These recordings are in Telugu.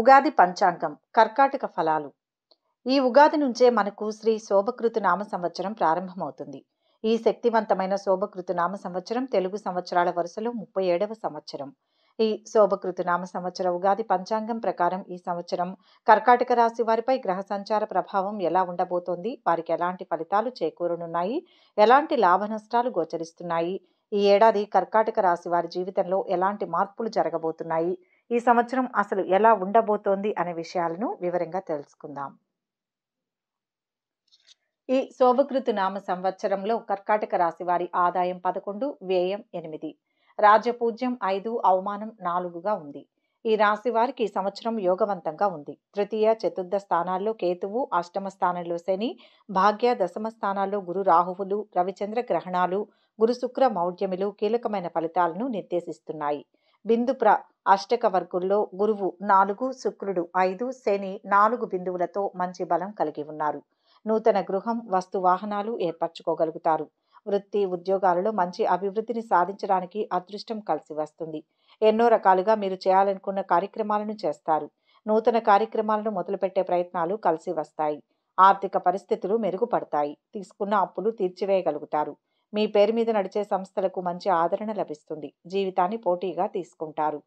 ఉగాది పంచాంగం కర్కాటక ఫలాలు ఈ ఉగాది నుంచే మనకు శ్రీ శోభకృతు నామ సంవత్సరం ప్రారంభమవుతుంది ఈ శక్తివంతమైన శోభకృతు నామ సంవత్సరం తెలుగు సంవత్సరాల వరుసలో ముప్పై ఏడవ సంవత్సరం ఈ శోభకృతు నామ సంవత్సర ఉగాది పంచాంగం ప్రకారం ఈ సంవత్సరం కర్కాటక రాశి వారిపై గ్రహ సంచార ప్రభావం ఎలా ఉండబోతోంది వారికి ఎలాంటి ఫలితాలు చేకూరనున్నాయి ఎలాంటి లాభ నష్టాలు గోచరిస్తున్నాయి ఈ ఏడాది కర్కాటక రాశి వారి జీవితంలో ఎలాంటి మార్పులు జరగబోతున్నాయి ఈ సంవత్సరం అసలు ఎలా ఉండబోతోంది అనే విషయాలను వివరంగా తెలుసుకుందాం ఈ శోభకృతు నామ సంవత్సరంలో కర్కాటక రాశి వారి ఆదాయం పదకొండు వ్యయం ఎనిమిది రాజపూజ్యం ఐదు అవమానం నాలుగుగా ఉంది ఈ రాశి వారికి ఈ సంవత్సరం యోగవంతంగా ఉంది తృతీయ చతుర్థ స్థానాల్లో కేతువు అష్టమ స్థానంలో శని భాగ్య దశమ స్థానాల్లో గురు రాహువులు రవిచంద్ర గ్రహణాలు గురు శుక్ర మౌఢ్యములు కీలకమైన ఫలితాలను నిర్దేశిస్తున్నాయి బిందుప్ర అష్టక వర్గుల్లో గురువు నాలుగు శుక్రుడు ఐదు శని నాలుగు బిందువులతో మంచి బలం కలిగి ఉన్నారు నూతన గృహం వస్తు వాహనాలు ఏర్పరచుకోగలుగుతారు వృత్తి ఉద్యోగాలలో మంచి అభివృద్ధిని సాధించడానికి అదృష్టం కలిసి వస్తుంది ఎన్నో రకాలుగా మీరు చేయాలనుకున్న కార్యక్రమాలను చేస్తారు నూతన కార్యక్రమాలను మొదలుపెట్టే ప్రయత్నాలు కలిసి వస్తాయి ఆర్థిక పరిస్థితులు మెరుగుపడతాయి తీసుకున్న అప్పులు తీర్చివేయగలుగుతారు మీ పేరు మీద నడిచే సంస్థలకు మంచి ఆదరణ లభిస్తుంది జీవితాన్ని పోటీగా తీసుకుంటారు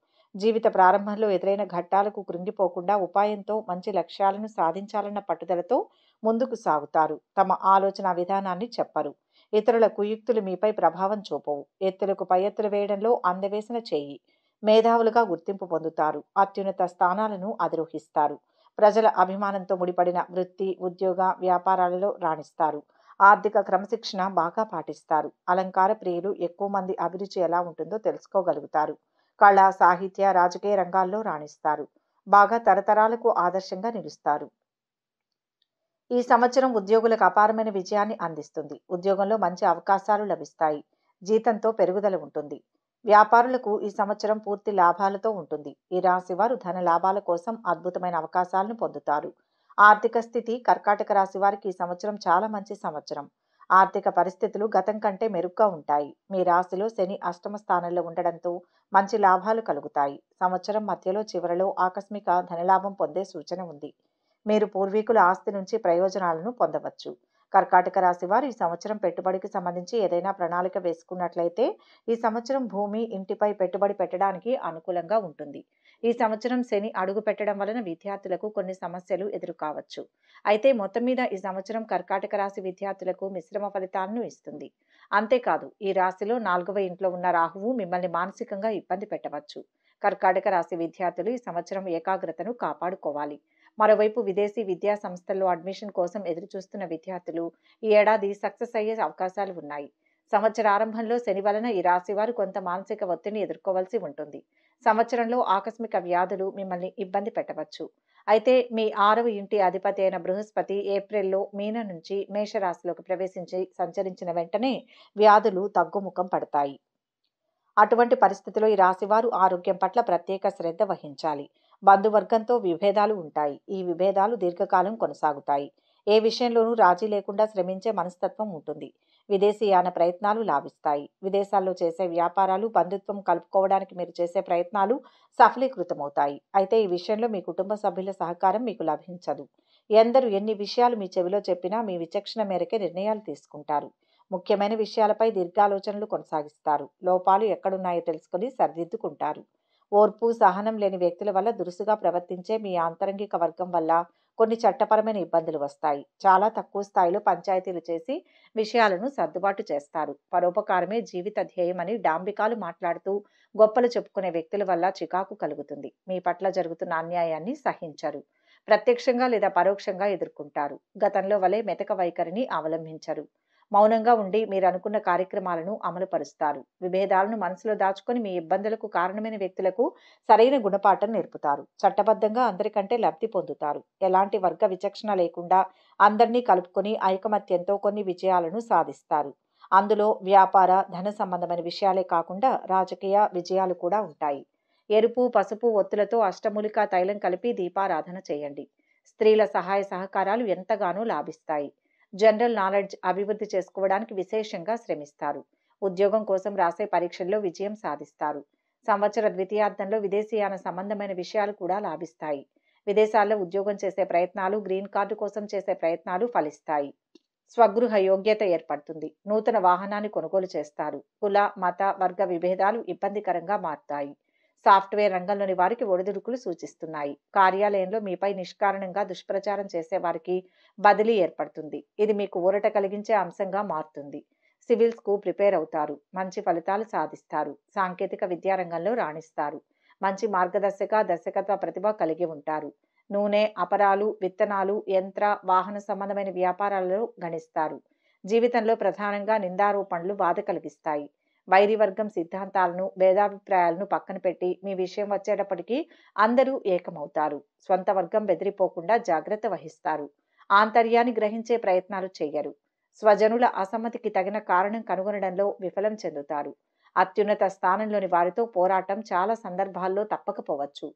జీవిత ప్రారంభంలో ఎదురైన ఘట్టాలకు కృంగిపోకుండా ఉపాయంతో మంచి లక్ష్యాలను సాధించాలన్న పట్టుదలతో ముందుకు సాగుతారు తమ ఆలోచన విధానాన్ని చెప్పరు ఇతరుల కుయుక్తులు మీపై ప్రభావం చూపవు ఎత్తులకు పై ఎత్తులు వేయడంలో అందవేసిన చేయి మేధావులుగా గుర్తింపు పొందుతారు అత్యున్నత స్థానాలను అధిరోహిస్తారు ప్రజల అభిమానంతో ముడిపడిన వృత్తి ఉద్యోగ వ్యాపారాలలో రాణిస్తారు ఆర్థిక క్రమశిక్షణ బాగా పాటిస్తారు అలంకార ప్రియులు ఎక్కువ మంది అభిరుచి ఎలా ఉంటుందో తెలుసుకోగలుగుతారు కళ సాహిత్య రాజకీయ రంగాల్లో రాణిస్తారు బాగా తరతరాలకు ఆదర్శంగా నిలుస్తారు ఈ సంవత్సరం ఉద్యోగులకు అపారమైన విజయాన్ని అందిస్తుంది ఉద్యోగంలో మంచి అవకాశాలు లభిస్తాయి జీతంతో పెరుగుదల ఉంటుంది వ్యాపారులకు ఈ సంవత్సరం పూర్తి లాభాలతో ఉంటుంది ఈ రాశి వారు ధన లాభాల కోసం అద్భుతమైన అవకాశాలను పొందుతారు ఆర్థిక స్థితి కర్కాటక రాశి వారికి ఈ సంవత్సరం చాలా మంచి సంవత్సరం ఆర్థిక పరిస్థితులు గతం కంటే మెరుగ్గా ఉంటాయి మీ రాశిలో శని అష్టమ స్థానంలో ఉండడంతో మంచి లాభాలు కలుగుతాయి సంవత్సరం మధ్యలో చివరలో ఆకస్మిక ధనలాభం పొందే సూచన ఉంది మీరు పూర్వీకుల ఆస్తి నుంచి ప్రయోజనాలను పొందవచ్చు కర్కాటక రాశి వారు ఈ సంవత్సరం పెట్టుబడికి సంబంధించి ఏదైనా ప్రణాళిక వేసుకున్నట్లయితే ఈ సంవత్సరం భూమి ఇంటిపై పెట్టుబడి పెట్టడానికి అనుకూలంగా ఉంటుంది ఈ సంవత్సరం శని అడుగు పెట్టడం వలన విద్యార్థులకు కొన్ని సమస్యలు ఎదురు కావచ్చు అయితే మొత్తం మీద ఈ సంవత్సరం కర్కాటక రాశి విద్యార్థులకు మిశ్రమ ఫలితాలను ఇస్తుంది అంతేకాదు ఈ రాశిలో నాలుగవ ఇంట్లో ఉన్న రాహువు మిమ్మల్ని మానసికంగా ఇబ్బంది పెట్టవచ్చు కర్కాటక రాశి విద్యార్థులు ఈ సంవత్సరం ఏకాగ్రతను కాపాడుకోవాలి మరోవైపు విదేశీ విద్యా సంస్థల్లో అడ్మిషన్ కోసం ఎదురుచూస్తున్న విద్యార్థులు ఈ ఏడాది సక్సెస్ అయ్యే అవకాశాలు ఉన్నాయి సంవత్సరారంభంలో శని వలన ఈ రాశివారు కొంత మానసిక ఒత్తిడిని ఎదుర్కోవాల్సి ఉంటుంది సంవత్సరంలో ఆకస్మిక వ్యాధులు మిమ్మల్ని ఇబ్బంది పెట్టవచ్చు అయితే మీ ఆరవ ఇంటి అధిపతి అయిన బృహస్పతి ఏప్రిల్లో మీన నుంచి మేషరాశిలోకి ప్రవేశించి సంచరించిన వెంటనే వ్యాధులు తగ్గుముఖం పడతాయి అటువంటి పరిస్థితిలో ఈ రాశివారు ఆరోగ్యం పట్ల ప్రత్యేక శ్రద్ధ వహించాలి బంధువర్గంతో విభేదాలు ఉంటాయి ఈ విభేదాలు దీర్ఘకాలం కొనసాగుతాయి ఏ విషయంలోనూ రాజీ లేకుండా శ్రమించే మనస్తత్వం ఉంటుంది విదేశీయాన ప్రయత్నాలు లాభిస్తాయి విదేశాల్లో చేసే వ్యాపారాలు బంధుత్వం కలుపుకోవడానికి మీరు చేసే ప్రయత్నాలు సఫలీకృతమవుతాయి అయితే ఈ విషయంలో మీ కుటుంబ సభ్యుల సహకారం మీకు లభించదు ఎందరు ఎన్ని విషయాలు మీ చెవిలో చెప్పినా మీ విచక్షణ మేరకే నిర్ణయాలు తీసుకుంటారు ముఖ్యమైన విషయాలపై దీర్ఘాలోచనలు కొనసాగిస్తారు లోపాలు ఎక్కడున్నాయో తెలుసుకుని సరిదిద్దుకుంటారు ఓర్పు సహనం లేని వ్యక్తుల వల్ల దురుసుగా ప్రవర్తించే మీ ఆంతరంగిక వర్గం వల్ల కొన్ని చట్టపరమైన ఇబ్బందులు వస్తాయి చాలా తక్కువ స్థాయిలో పంచాయతీలు చేసి విషయాలను సర్దుబాటు చేస్తారు పరోపకారమే జీవిత ధ్యేయమని డాంబికాలు మాట్లాడుతూ గొప్పలు చెప్పుకునే వ్యక్తుల వల్ల చికాకు కలుగుతుంది మీ పట్ల జరుగుతున్న అన్యాయాన్ని సహించరు ప్రత్యక్షంగా లేదా పరోక్షంగా ఎదుర్కొంటారు గతంలో వలె మెతక వైఖరిని అవలంబించరు మౌనంగా ఉండి మీరు అనుకున్న కార్యక్రమాలను అమలుపరుస్తారు విభేదాలను మనసులో దాచుకొని మీ ఇబ్బందులకు కారణమైన వ్యక్తులకు సరైన గుణపాఠం నేర్పుతారు చట్టబద్ధంగా అందరికంటే లబ్ధి పొందుతారు ఎలాంటి వర్గ విచక్షణ లేకుండా అందరినీ కలుపుకొని ఐకమత్యంతో కొన్ని విజయాలను సాధిస్తారు అందులో వ్యాపార ధన సంబంధమైన విషయాలే కాకుండా రాజకీయ విజయాలు కూడా ఉంటాయి ఎరుపు పసుపు ఒత్తులతో అష్టమూలిక తైలం కలిపి దీపారాధన చేయండి స్త్రీల సహాయ సహకారాలు ఎంతగానో లాభిస్తాయి జనరల్ నాలెడ్జ్ అభివృద్ధి చేసుకోవడానికి విశేషంగా శ్రమిస్తారు ఉద్యోగం కోసం రాసే పరీక్షల్లో విజయం సాధిస్తారు సంవత్సర ద్వితీయార్థంలో విదేశీయాన సంబంధమైన విషయాలు కూడా లాభిస్తాయి విదేశాల్లో ఉద్యోగం చేసే ప్రయత్నాలు గ్రీన్ కార్డు కోసం చేసే ప్రయత్నాలు ఫలిస్తాయి స్వగృహ యోగ్యత ఏర్పడుతుంది నూతన వాహనాన్ని కొనుగోలు చేస్తారు కుల మత వర్గ విభేదాలు ఇబ్బందికరంగా మారుతాయి సాఫ్ట్వేర్ రంగంలోని వారికి ఒడిదుడుకులు సూచిస్తున్నాయి కార్యాలయంలో మీపై నిష్కారణంగా దుష్ప్రచారం చేసే వారికి బదిలీ ఏర్పడుతుంది ఇది మీకు ఊరట కలిగించే అంశంగా మారుతుంది సివిల్స్కు ప్రిపేర్ అవుతారు మంచి ఫలితాలు సాధిస్తారు సాంకేతిక విద్యారంగంలో రాణిస్తారు మంచి మార్గదర్శక దర్శకత్వ ప్రతిభ కలిగి ఉంటారు నూనె అపరాలు విత్తనాలు యంత్ర వాహన సంబంధమైన వ్యాపారాలలో గణిస్తారు జీవితంలో ప్రధానంగా నిందారోపణలు బాధ కలిగిస్తాయి వైరివర్గం సిద్ధాంతాలను భేదాభిప్రాయాలను పక్కన పెట్టి మీ విషయం వచ్చేటప్పటికీ అందరూ ఏకమవుతారు స్వంత వర్గం బెదిరిపోకుండా జాగ్రత్త వహిస్తారు ఆంతర్యాన్ని గ్రహించే ప్రయత్నాలు చేయరు స్వజనుల అసమ్మతికి తగిన కారణం కనుగొనడంలో విఫలం చెందుతారు అత్యున్నత స్థానంలోని వారితో పోరాటం చాలా సందర్భాల్లో తప్పకపోవచ్చు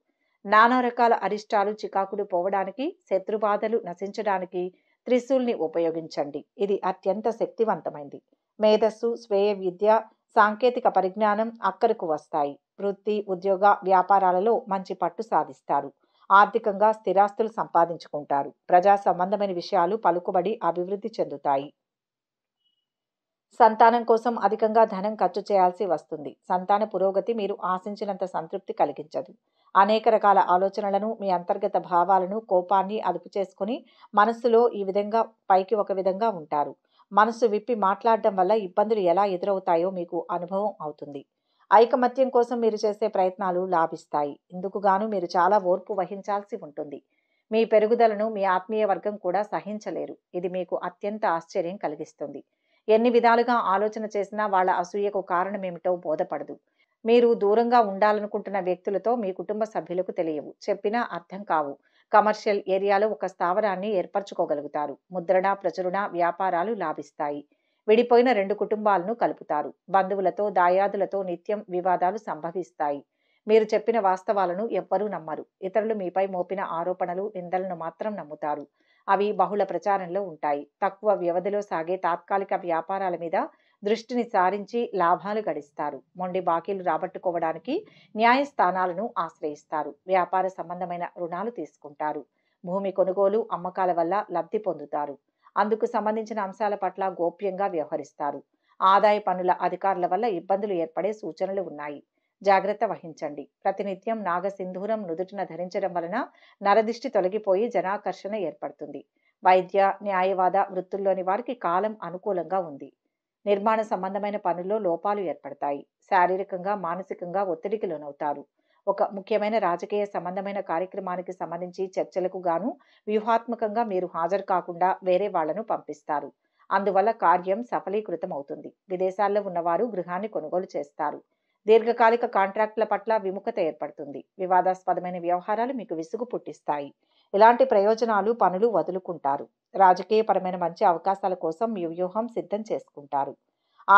నానా రకాల అరిష్టాలు చికాకులు పోవడానికి శత్రుబాధలు నశించడానికి త్రిశూల్ని ఉపయోగించండి ఇది అత్యంత శక్తివంతమైంది మేధస్సు స్వేయ విద్య సాంకేతిక పరిజ్ఞానం అక్కరకు వస్తాయి వృత్తి ఉద్యోగ వ్యాపారాలలో మంచి పట్టు సాధిస్తారు ఆర్థికంగా స్థిరాస్తులు సంపాదించుకుంటారు ప్రజా సంబంధమైన విషయాలు పలుకుబడి అభివృద్ధి చెందుతాయి సంతానం కోసం అధికంగా ధనం ఖర్చు చేయాల్సి వస్తుంది సంతాన పురోగతి మీరు ఆశించినంత సంతృప్తి కలిగించదు అనేక రకాల ఆలోచనలను మీ అంతర్గత భావాలను కోపాన్ని అదుపు చేసుకుని మనస్సులో ఈ విధంగా పైకి ఒక విధంగా ఉంటారు మనసు విప్పి మాట్లాడడం వల్ల ఇబ్బందులు ఎలా ఎదురవుతాయో మీకు అనుభవం అవుతుంది ఐకమత్యం కోసం మీరు చేసే ప్రయత్నాలు లాభిస్తాయి ఇందుకుగాను మీరు చాలా ఓర్పు వహించాల్సి ఉంటుంది మీ పెరుగుదలను మీ ఆత్మీయ వర్గం కూడా సహించలేరు ఇది మీకు అత్యంత ఆశ్చర్యం కలిగిస్తుంది ఎన్ని విధాలుగా ఆలోచన చేసినా వాళ్ళ అసూయకు కారణమేమిటో బోధపడదు మీరు దూరంగా ఉండాలనుకుంటున్న వ్యక్తులతో మీ కుటుంబ సభ్యులకు తెలియవు చెప్పినా అర్థం కావు కమర్షియల్ ఏరియాలో ఒక స్థావరాన్ని ఏర్పరచుకోగలుగుతారు ముద్రణ ప్రచురణ వ్యాపారాలు లాభిస్తాయి విడిపోయిన రెండు కుటుంబాలను కలుపుతారు బంధువులతో దాయాదులతో నిత్యం వివాదాలు సంభవిస్తాయి మీరు చెప్పిన వాస్తవాలను ఎవ్వరూ నమ్మరు ఇతరులు మీపై మోపిన ఆరోపణలు నిందలను మాత్రం నమ్ముతారు అవి బహుళ ప్రచారంలో ఉంటాయి తక్కువ వ్యవధిలో సాగే తాత్కాలిక వ్యాపారాల మీద దృష్టిని సారించి లాభాలు గడిస్తారు మొండి బాకీలు రాబట్టుకోవడానికి న్యాయస్థానాలను ఆశ్రయిస్తారు వ్యాపార సంబంధమైన రుణాలు తీసుకుంటారు భూమి కొనుగోలు అమ్మకాల వల్ల లబ్ధి పొందుతారు అందుకు సంబంధించిన అంశాల పట్ల గోప్యంగా వ్యవహరిస్తారు ఆదాయ పన్నుల అధికారుల వల్ల ఇబ్బందులు ఏర్పడే సూచనలు ఉన్నాయి జాగ్రత్త వహించండి ప్రతినిత్యం నాగసింధూరం నుదుటిన ధరించడం వలన నరదిష్టి తొలగిపోయి జనాకర్షణ ఏర్పడుతుంది వైద్య న్యాయవాద వృత్తుల్లోని వారికి కాలం అనుకూలంగా ఉంది నిర్మాణ సంబంధమైన పనుల్లో లోపాలు ఏర్పడతాయి శారీరకంగా మానసికంగా ఒత్తిడికి లోనవుతారు ఒక ముఖ్యమైన రాజకీయ సంబంధమైన కార్యక్రమానికి సంబంధించి చర్చలకు గాను వ్యూహాత్మకంగా మీరు హాజరు కాకుండా వేరే వాళ్లను పంపిస్తారు అందువల్ల కార్యం సఫలీకృతం అవుతుంది విదేశాల్లో ఉన్నవారు గృహాన్ని కొనుగోలు చేస్తారు దీర్ఘకాలిక కాంట్రాక్టుల పట్ల విముఖత ఏర్పడుతుంది వివాదాస్పదమైన వ్యవహారాలు మీకు విసుగు పుట్టిస్తాయి ఇలాంటి ప్రయోజనాలు పనులు వదులుకుంటారు రాజకీయపరమైన మంచి అవకాశాల కోసం మీ వ్యూహం సిద్ధం చేసుకుంటారు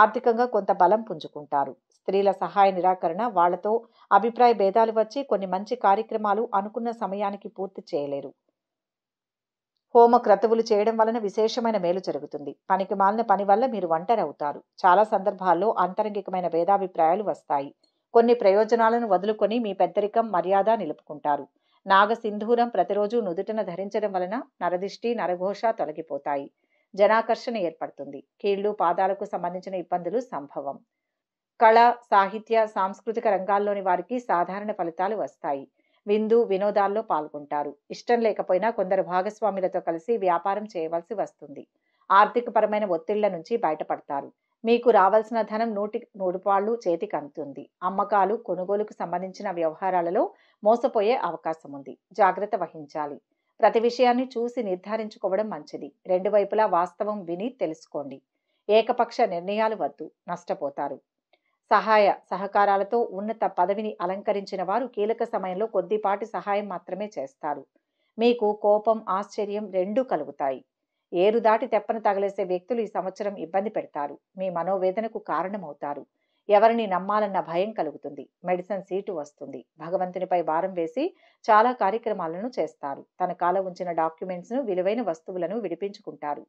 ఆర్థికంగా కొంత బలం పుంజుకుంటారు స్త్రీల సహాయ నిరాకరణ వాళ్లతో అభిప్రాయ భేదాలు వచ్చి కొన్ని మంచి కార్యక్రమాలు అనుకున్న సమయానికి పూర్తి చేయలేరు హోమ క్రతువులు చేయడం వలన విశేషమైన మేలు జరుగుతుంది పనికి మాలిన పని వల్ల మీరు వంటరవుతారు చాలా సందర్భాల్లో అంతరంగికమైన భేదాభిప్రాయాలు వస్తాయి కొన్ని ప్రయోజనాలను వదులుకొని మీ పెద్దరికం మర్యాద నిలుపుకుంటారు నాగసింధూరం ప్రతిరోజు నుదుటన ధరించడం వలన నరదిష్టి నరఘోష తొలగిపోతాయి జనాకర్షణ ఏర్పడుతుంది కీళ్లు పాదాలకు సంబంధించిన ఇబ్బందులు సంభవం కళ సాహిత్య సాంస్కృతిక రంగాల్లోని వారికి సాధారణ ఫలితాలు వస్తాయి విందు వినోదాల్లో పాల్గొంటారు ఇష్టం లేకపోయినా కొందరు భాగస్వాములతో కలిసి వ్యాపారం చేయవలసి వస్తుంది ఆర్థికపరమైన ఒత్తిళ్ల నుంచి బయటపడతారు మీకు రావాల్సిన ధనం నూటి నూడుపాళ్ళు చేతికి అందుతుంది అమ్మకాలు కొనుగోలుకు సంబంధించిన వ్యవహారాలలో మోసపోయే అవకాశం ఉంది జాగ్రత్త వహించాలి ప్రతి విషయాన్ని చూసి నిర్ధారించుకోవడం మంచిది రెండు వైపులా వాస్తవం విని తెలుసుకోండి ఏకపక్ష నిర్ణయాలు వద్దు నష్టపోతారు సహాయ సహకారాలతో ఉన్నత పదవిని అలంకరించిన వారు కీలక సమయంలో కొద్దిపాటి సహాయం మాత్రమే చేస్తారు మీకు కోపం ఆశ్చర్యం రెండూ కలుగుతాయి ఏరు దాటి తెప్పను తగలేసే వ్యక్తులు ఈ సంవత్సరం ఇబ్బంది పెడతారు మీ మనోవేదనకు కారణమవుతారు ఎవరిని నమ్మాలన్న భయం కలుగుతుంది మెడిసిన్ సీటు వస్తుంది భగవంతునిపై భారం వేసి చాలా కార్యక్రమాలను చేస్తారు తన కాల ఉంచిన డాక్యుమెంట్స్ను విలువైన వస్తువులను విడిపించుకుంటారు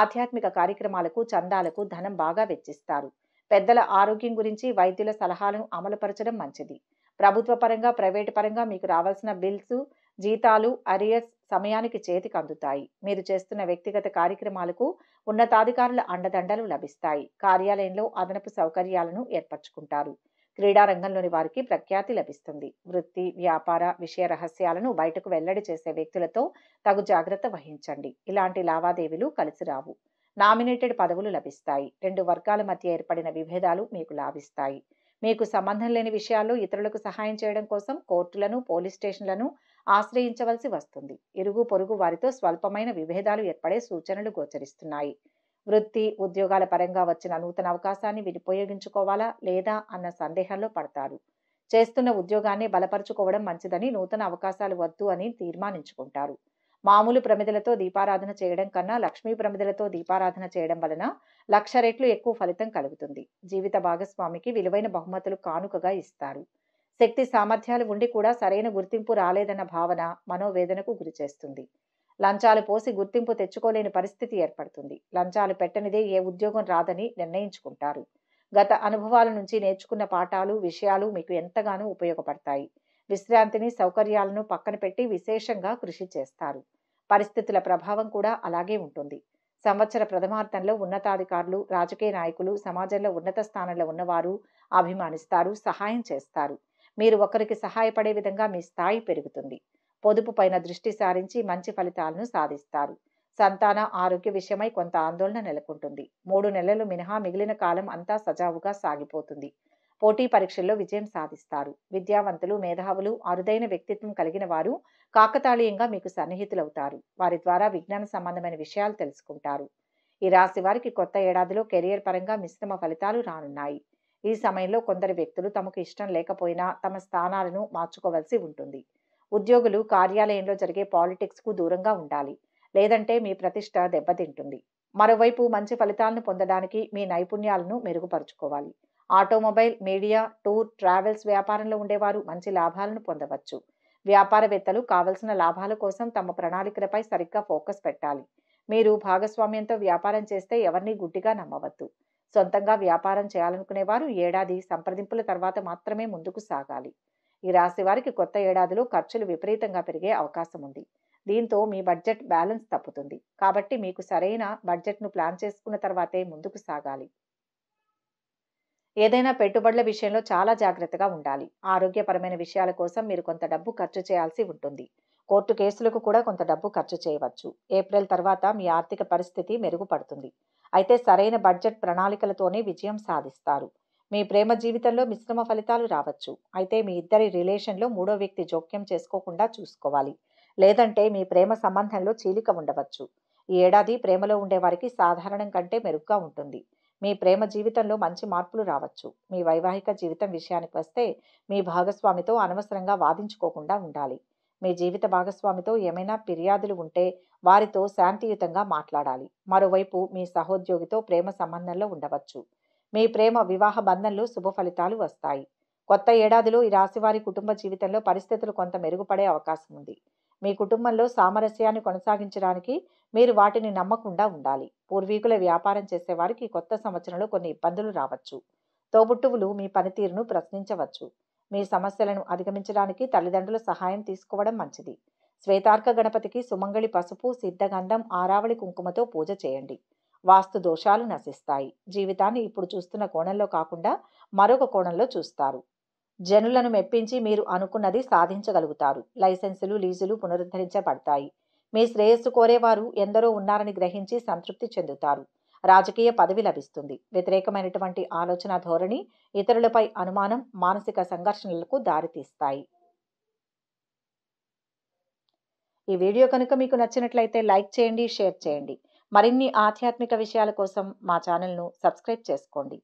ఆధ్యాత్మిక కార్యక్రమాలకు చందాలకు ధనం బాగా వెచ్చిస్తారు పెద్దల ఆరోగ్యం గురించి వైద్యుల సలహాలను అమలుపరచడం మంచిది ప్రభుత్వ పరంగా ప్రైవేటు పరంగా మీకు రావాల్సిన బిల్స్ జీతాలు అరియర్స్ సమయానికి చేతికి అందుతాయి మీరు చేస్తున్న వ్యక్తిగత కార్యక్రమాలకు ఉన్నతాధికారుల అండదండలు లభిస్తాయి కార్యాలయంలో అదనపు సౌకర్యాలను ఏర్పరచుకుంటారు క్రీడా రంగంలోని వారికి ప్రఖ్యాతి లభిస్తుంది వృత్తి వ్యాపార విషయ రహస్యాలను బయటకు వెల్లడి చేసే వ్యక్తులతో తగు జాగ్రత్త వహించండి ఇలాంటి లావాదేవీలు కలిసి రావు నామినేటెడ్ పదవులు లభిస్తాయి రెండు వర్గాల మధ్య ఏర్పడిన విభేదాలు మీకు లాభిస్తాయి మీకు సంబంధం లేని విషయాల్లో ఇతరులకు సహాయం చేయడం కోసం కోర్టులను పోలీస్ స్టేషన్లను ఆశ్రయించవలసి వస్తుంది ఇరుగు పొరుగు వారితో స్వల్పమైన విభేదాలు ఏర్పడే సూచనలు గోచరిస్తున్నాయి వృత్తి ఉద్యోగాల పరంగా వచ్చిన నూతన అవకాశాన్ని వినియోగించుకోవాలా లేదా అన్న సందేహంలో పడతారు చేస్తున్న ఉద్యోగాన్ని బలపరుచుకోవడం మంచిదని నూతన అవకాశాలు వద్దు అని తీర్మానించుకుంటారు మామూలు ప్రమిదలతో దీపారాధన చేయడం కన్నా లక్ష్మీ ప్రమిదలతో దీపారాధన చేయడం వలన లక్ష రెట్లు ఎక్కువ ఫలితం కలుగుతుంది జీవిత భాగస్వామికి విలువైన బహుమతులు కానుకగా ఇస్తారు శక్తి సామర్థ్యాలు ఉండి కూడా సరైన గుర్తింపు రాలేదన్న భావన మనోవేదనకు గురిచేస్తుంది లంచాలు పోసి గుర్తింపు తెచ్చుకోలేని పరిస్థితి ఏర్పడుతుంది లంచాలు పెట్టనిదే ఏ ఉద్యోగం రాదని నిర్ణయించుకుంటారు గత అనుభవాల నుంచి నేర్చుకున్న పాఠాలు విషయాలు మీకు ఎంతగానో ఉపయోగపడతాయి విశ్రాంతిని సౌకర్యాలను పక్కన పెట్టి విశేషంగా కృషి చేస్తారు పరిస్థితుల ప్రభావం కూడా అలాగే ఉంటుంది సంవత్సర ప్రథమార్థంలో ఉన్నతాధికారులు రాజకీయ నాయకులు సమాజంలో ఉన్నత స్థానంలో ఉన్నవారు అభిమానిస్తారు సహాయం చేస్తారు మీరు ఒకరికి సహాయపడే విధంగా మీ స్థాయి పెరుగుతుంది పొదుపు పైన దృష్టి సారించి మంచి ఫలితాలను సాధిస్తారు సంతాన ఆరోగ్య విషయమై కొంత ఆందోళన నెలకొంటుంది మూడు నెలలు మినహా మిగిలిన కాలం అంతా సజావుగా సాగిపోతుంది పోటీ పరీక్షల్లో విజయం సాధిస్తారు విద్యావంతులు మేధావులు అరుదైన వ్యక్తిత్వం కలిగిన వారు కాకతాళీయంగా మీకు సన్నిహితులవుతారు వారి ద్వారా విజ్ఞాన సంబంధమైన విషయాలు తెలుసుకుంటారు ఈ రాశి వారికి కొత్త ఏడాదిలో కెరియర్ పరంగా మిశ్రమ ఫలితాలు రానున్నాయి ఈ సమయంలో కొందరు వ్యక్తులు తమకు ఇష్టం లేకపోయినా తమ స్థానాలను మార్చుకోవలసి ఉంటుంది ఉద్యోగులు కార్యాలయంలో జరిగే పాలిటిక్స్కు దూరంగా ఉండాలి లేదంటే మీ ప్రతిష్ట దెబ్బతింటుంది మరోవైపు మంచి ఫలితాలను పొందడానికి మీ నైపుణ్యాలను మెరుగుపరుచుకోవాలి ఆటోమొబైల్ మీడియా టూర్ ట్రావెల్స్ వ్యాపారంలో ఉండేవారు మంచి లాభాలను పొందవచ్చు వ్యాపారవేత్తలు కావలసిన లాభాల కోసం తమ ప్రణాళికలపై సరిగ్గా ఫోకస్ పెట్టాలి మీరు భాగస్వామ్యంతో వ్యాపారం చేస్తే ఎవరిని గుడ్డిగా నమ్మవద్దు సొంతంగా వ్యాపారం చేయాలనుకునేవారు ఏడాది సంప్రదింపుల తర్వాత మాత్రమే ముందుకు సాగాలి ఈ రాశి వారికి కొత్త ఏడాదిలో ఖర్చులు విపరీతంగా పెరిగే అవకాశం ఉంది దీంతో మీ బడ్జెట్ బ్యాలెన్స్ తప్పుతుంది కాబట్టి మీకు సరైన బడ్జెట్ను ప్లాన్ చేసుకున్న తర్వాతే ముందుకు సాగాలి ఏదైనా పెట్టుబడుల విషయంలో చాలా జాగ్రత్తగా ఉండాలి ఆరోగ్యపరమైన విషయాల కోసం మీరు కొంత డబ్బు ఖర్చు చేయాల్సి ఉంటుంది కోర్టు కేసులకు కూడా కొంత డబ్బు ఖర్చు చేయవచ్చు ఏప్రిల్ తర్వాత మీ ఆర్థిక పరిస్థితి మెరుగుపడుతుంది అయితే సరైన బడ్జెట్ ప్రణాళికలతోనే విజయం సాధిస్తారు మీ ప్రేమ జీవితంలో మిశ్రమ ఫలితాలు రావచ్చు అయితే మీ ఇద్దరి రిలేషన్లో మూడో వ్యక్తి జోక్యం చేసుకోకుండా చూసుకోవాలి లేదంటే మీ ప్రేమ సంబంధంలో చీలిక ఉండవచ్చు ఈ ఏడాది ప్రేమలో ఉండేవారికి సాధారణం కంటే మెరుగ్గా ఉంటుంది మీ ప్రేమ జీవితంలో మంచి మార్పులు రావచ్చు మీ వైవాహిక జీవితం విషయానికి వస్తే మీ భాగస్వామితో అనవసరంగా వాదించుకోకుండా ఉండాలి మీ జీవిత భాగస్వామితో ఏమైనా ఫిర్యాదులు ఉంటే వారితో శాంతియుతంగా మాట్లాడాలి మరోవైపు మీ సహోద్యోగితో ప్రేమ సంబంధంలో ఉండవచ్చు మీ ప్రేమ వివాహ బంధంలో శుభ ఫలితాలు వస్తాయి కొత్త ఏడాదిలో ఈ రాశివారి కుటుంబ జీవితంలో పరిస్థితులు కొంత మెరుగుపడే అవకాశం ఉంది మీ కుటుంబంలో సామరస్యాన్ని కొనసాగించడానికి మీరు వాటిని నమ్మకుండా ఉండాలి పూర్వీకుల వ్యాపారం చేసేవారికి కొత్త సంవత్సరంలో కొన్ని ఇబ్బందులు రావచ్చు తోబుట్టువులు మీ పనితీరును ప్రశ్నించవచ్చు మీ సమస్యలను అధిగమించడానికి తల్లిదండ్రుల సహాయం తీసుకోవడం మంచిది శ్వేతార్క గణపతికి సుమంగళి పసుపు సిద్ధగంధం ఆరావళి కుంకుమతో పూజ చేయండి వాస్తు దోషాలు నశిస్తాయి జీవితాన్ని ఇప్పుడు చూస్తున్న కోణంలో కాకుండా మరొక కోణంలో చూస్తారు జనులను మెప్పించి మీరు అనుకున్నది సాధించగలుగుతారు లైసెన్సులు లీజులు పునరుద్ధరించబడతాయి మీ శ్రేయస్సు కోరేవారు ఎందరో ఉన్నారని గ్రహించి సంతృప్తి చెందుతారు రాజకీయ పదవి లభిస్తుంది వ్యతిరేకమైనటువంటి ఆలోచన ధోరణి ఇతరులపై అనుమానం మానసిక సంఘర్షణలకు దారితీస్తాయి ఈ వీడియో కనుక మీకు నచ్చినట్లయితే లైక్ చేయండి షేర్ చేయండి మరిన్ని ఆధ్యాత్మిక విషయాల కోసం మా ఛానల్ను సబ్స్క్రైబ్ చేసుకోండి